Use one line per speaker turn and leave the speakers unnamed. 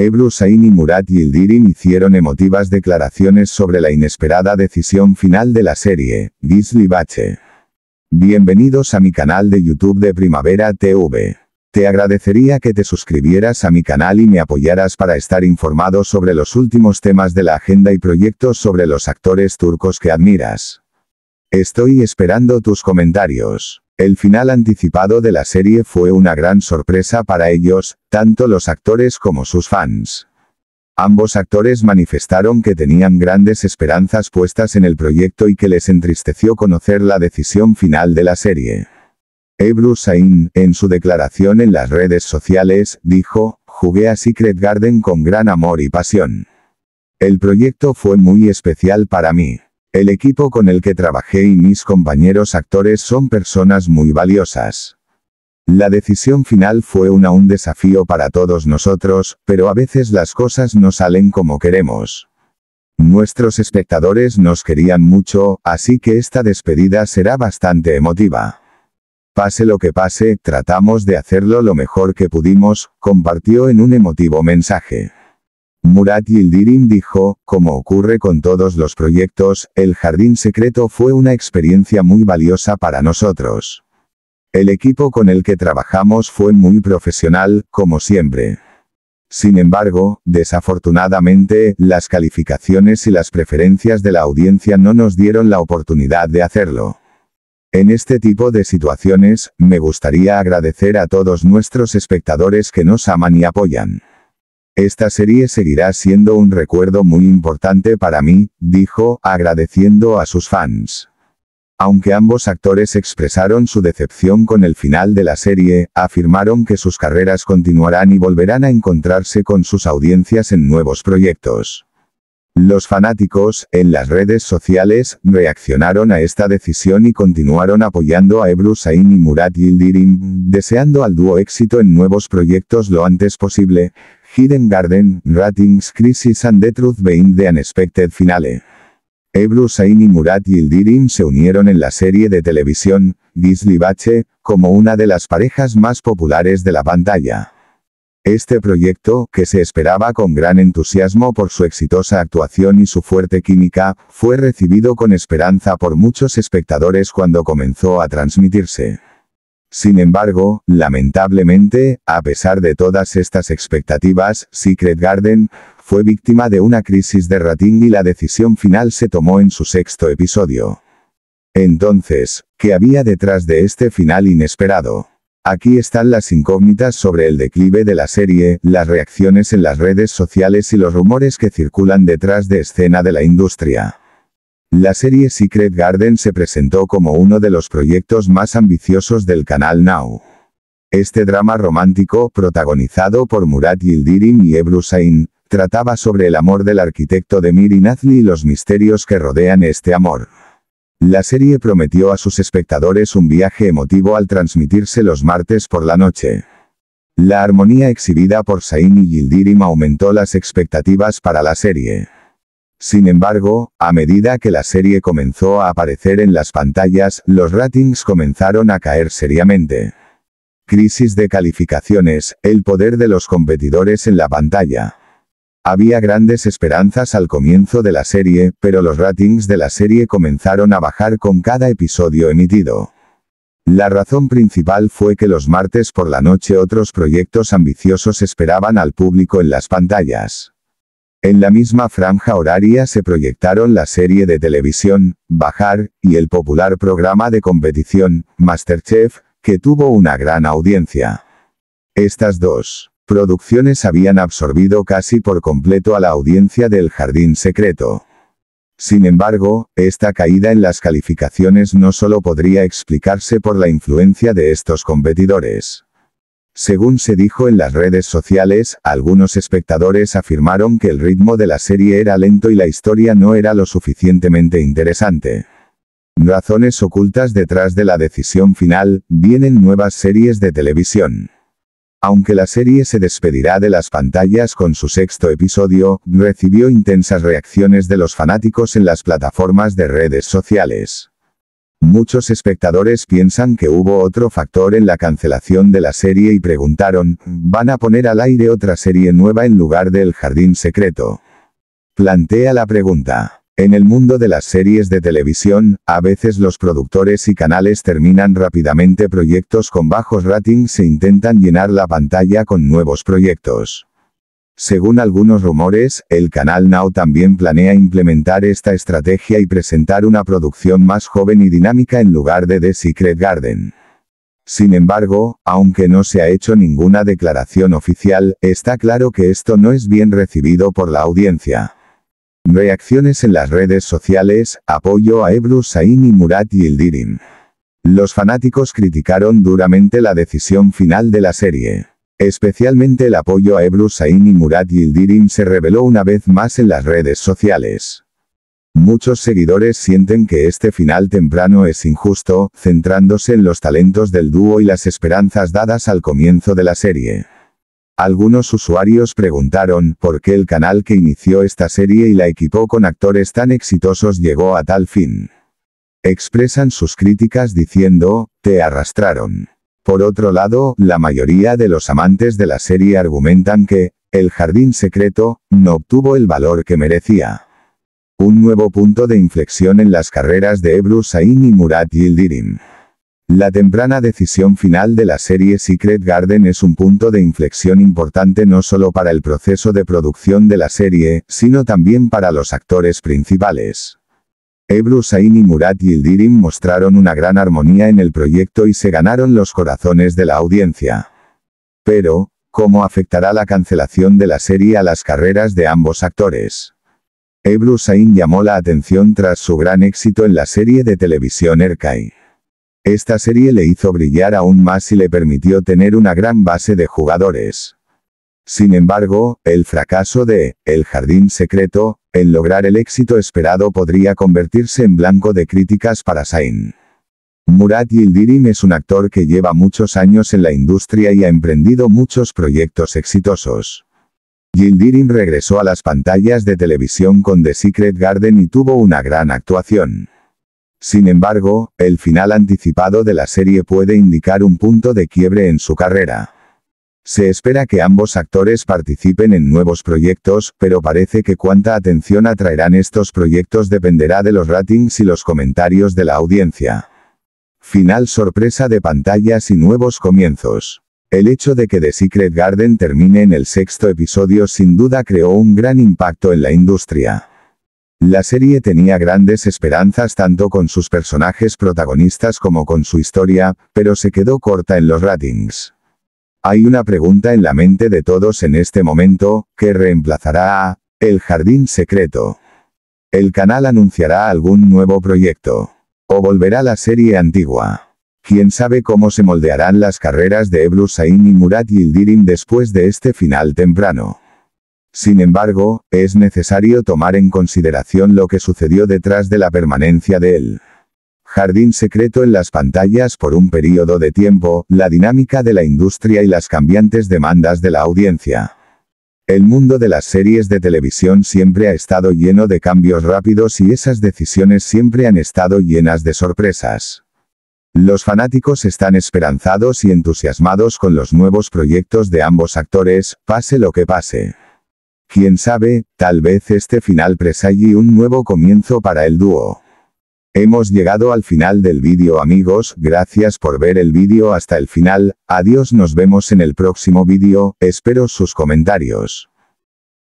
Ebru y Murat y hicieron emotivas declaraciones sobre la inesperada decisión final de la serie, Gisli Bache. Bienvenidos a mi canal de YouTube de Primavera TV. Te agradecería que te suscribieras a mi canal y me apoyaras para estar informado sobre los últimos temas de la agenda y proyectos sobre los actores turcos que admiras. Estoy esperando tus comentarios. El final anticipado de la serie fue una gran sorpresa para ellos, tanto los actores como sus fans. Ambos actores manifestaron que tenían grandes esperanzas puestas en el proyecto y que les entristeció conocer la decisión final de la serie. Ebru Sain, en su declaración en las redes sociales, dijo, jugué a Secret Garden con gran amor y pasión. El proyecto fue muy especial para mí. El equipo con el que trabajé y mis compañeros actores son personas muy valiosas. La decisión final fue una un desafío para todos nosotros, pero a veces las cosas no salen como queremos. Nuestros espectadores nos querían mucho, así que esta despedida será bastante emotiva. Pase lo que pase, tratamos de hacerlo lo mejor que pudimos, compartió en un emotivo mensaje. Murat Yildirim dijo, como ocurre con todos los proyectos, el jardín secreto fue una experiencia muy valiosa para nosotros. El equipo con el que trabajamos fue muy profesional, como siempre. Sin embargo, desafortunadamente, las calificaciones y las preferencias de la audiencia no nos dieron la oportunidad de hacerlo. En este tipo de situaciones, me gustaría agradecer a todos nuestros espectadores que nos aman y apoyan. Esta serie seguirá siendo un recuerdo muy importante para mí, dijo, agradeciendo a sus fans. Aunque ambos actores expresaron su decepción con el final de la serie, afirmaron que sus carreras continuarán y volverán a encontrarse con sus audiencias en nuevos proyectos. Los fanáticos, en las redes sociales, reaccionaron a esta decisión y continuaron apoyando a Ebru Sain y Murat Yildirim, deseando al dúo éxito en nuevos proyectos lo antes posible, Hidden Garden, Ratings Crisis and the Truth Behind the Unexpected Finale. Ebru Murat y Murat Yildirim se unieron en la serie de televisión, Gizli Bache, como una de las parejas más populares de la pantalla. Este proyecto, que se esperaba con gran entusiasmo por su exitosa actuación y su fuerte química, fue recibido con esperanza por muchos espectadores cuando comenzó a transmitirse. Sin embargo, lamentablemente, a pesar de todas estas expectativas, Secret Garden fue víctima de una crisis de rating y la decisión final se tomó en su sexto episodio. Entonces, ¿qué había detrás de este final inesperado? Aquí están las incógnitas sobre el declive de la serie, las reacciones en las redes sociales y los rumores que circulan detrás de escena de la industria. La serie Secret Garden se presentó como uno de los proyectos más ambiciosos del canal Now. Este drama romántico, protagonizado por Murat Yildirim y Ebru Sain, trataba sobre el amor del arquitecto Demir Nazli y los misterios que rodean este amor. La serie prometió a sus espectadores un viaje emotivo al transmitirse los martes por la noche. La armonía exhibida por Sain y Yildirim aumentó las expectativas para la serie. Sin embargo, a medida que la serie comenzó a aparecer en las pantallas, los ratings comenzaron a caer seriamente. Crisis de calificaciones, el poder de los competidores en la pantalla. Había grandes esperanzas al comienzo de la serie, pero los ratings de la serie comenzaron a bajar con cada episodio emitido. La razón principal fue que los martes por la noche otros proyectos ambiciosos esperaban al público en las pantallas. En la misma franja horaria se proyectaron la serie de televisión, Bajar, y el popular programa de competición, Masterchef, que tuvo una gran audiencia. Estas dos producciones habían absorbido casi por completo a la audiencia del Jardín Secreto. Sin embargo, esta caída en las calificaciones no solo podría explicarse por la influencia de estos competidores. Según se dijo en las redes sociales, algunos espectadores afirmaron que el ritmo de la serie era lento y la historia no era lo suficientemente interesante. Razones ocultas detrás de la decisión final, vienen nuevas series de televisión. Aunque la serie se despedirá de las pantallas con su sexto episodio, recibió intensas reacciones de los fanáticos en las plataformas de redes sociales. Muchos espectadores piensan que hubo otro factor en la cancelación de la serie y preguntaron, ¿van a poner al aire otra serie nueva en lugar del Jardín Secreto? Plantea la pregunta. En el mundo de las series de televisión, a veces los productores y canales terminan rápidamente proyectos con bajos ratings e intentan llenar la pantalla con nuevos proyectos. Según algunos rumores, el canal Now también planea implementar esta estrategia y presentar una producción más joven y dinámica en lugar de The Secret Garden. Sin embargo, aunque no se ha hecho ninguna declaración oficial, está claro que esto no es bien recibido por la audiencia. Reacciones en las redes sociales, apoyo a Ebru Murat y Murat Yildirim. Los fanáticos criticaron duramente la decisión final de la serie. Especialmente el apoyo a Ebru Sain y Murat Yildirim se reveló una vez más en las redes sociales. Muchos seguidores sienten que este final temprano es injusto, centrándose en los talentos del dúo y las esperanzas dadas al comienzo de la serie. Algunos usuarios preguntaron por qué el canal que inició esta serie y la equipó con actores tan exitosos llegó a tal fin. Expresan sus críticas diciendo, te arrastraron. Por otro lado, la mayoría de los amantes de la serie argumentan que, El Jardín Secreto, no obtuvo el valor que merecía. Un nuevo punto de inflexión en las carreras de Ebru Sain y Murat Yildirim. La temprana decisión final de la serie Secret Garden es un punto de inflexión importante no solo para el proceso de producción de la serie, sino también para los actores principales. Ebru y Murat y mostraron una gran armonía en el proyecto y se ganaron los corazones de la audiencia. Pero, ¿cómo afectará la cancelación de la serie a las carreras de ambos actores? Ebru Sain llamó la atención tras su gran éxito en la serie de televisión Erkai. Esta serie le hizo brillar aún más y le permitió tener una gran base de jugadores. Sin embargo, el fracaso de El Jardín Secreto, en lograr el éxito esperado podría convertirse en blanco de críticas para Sain. Murat Yildirim es un actor que lleva muchos años en la industria y ha emprendido muchos proyectos exitosos. Yildirim regresó a las pantallas de televisión con The Secret Garden y tuvo una gran actuación. Sin embargo, el final anticipado de la serie puede indicar un punto de quiebre en su carrera. Se espera que ambos actores participen en nuevos proyectos, pero parece que cuánta atención atraerán estos proyectos dependerá de los ratings y los comentarios de la audiencia. Final sorpresa de pantallas y nuevos comienzos. El hecho de que The Secret Garden termine en el sexto episodio sin duda creó un gran impacto en la industria. La serie tenía grandes esperanzas tanto con sus personajes protagonistas como con su historia, pero se quedó corta en los ratings. Hay una pregunta en la mente de todos en este momento, que reemplazará a El Jardín Secreto. El canal anunciará algún nuevo proyecto. O volverá la serie antigua. Quién sabe cómo se moldearán las carreras de Ebru Sain y Murat Yildirim después de este final temprano. Sin embargo, es necesario tomar en consideración lo que sucedió detrás de la permanencia de él. Jardín secreto en las pantallas por un periodo de tiempo, la dinámica de la industria y las cambiantes demandas de la audiencia. El mundo de las series de televisión siempre ha estado lleno de cambios rápidos y esas decisiones siempre han estado llenas de sorpresas. Los fanáticos están esperanzados y entusiasmados con los nuevos proyectos de ambos actores, pase lo que pase. Quién sabe, tal vez este final presagie un nuevo comienzo para el dúo. Hemos llegado al final del vídeo amigos, gracias por ver el vídeo hasta el final, adiós nos vemos en el próximo vídeo, espero sus comentarios.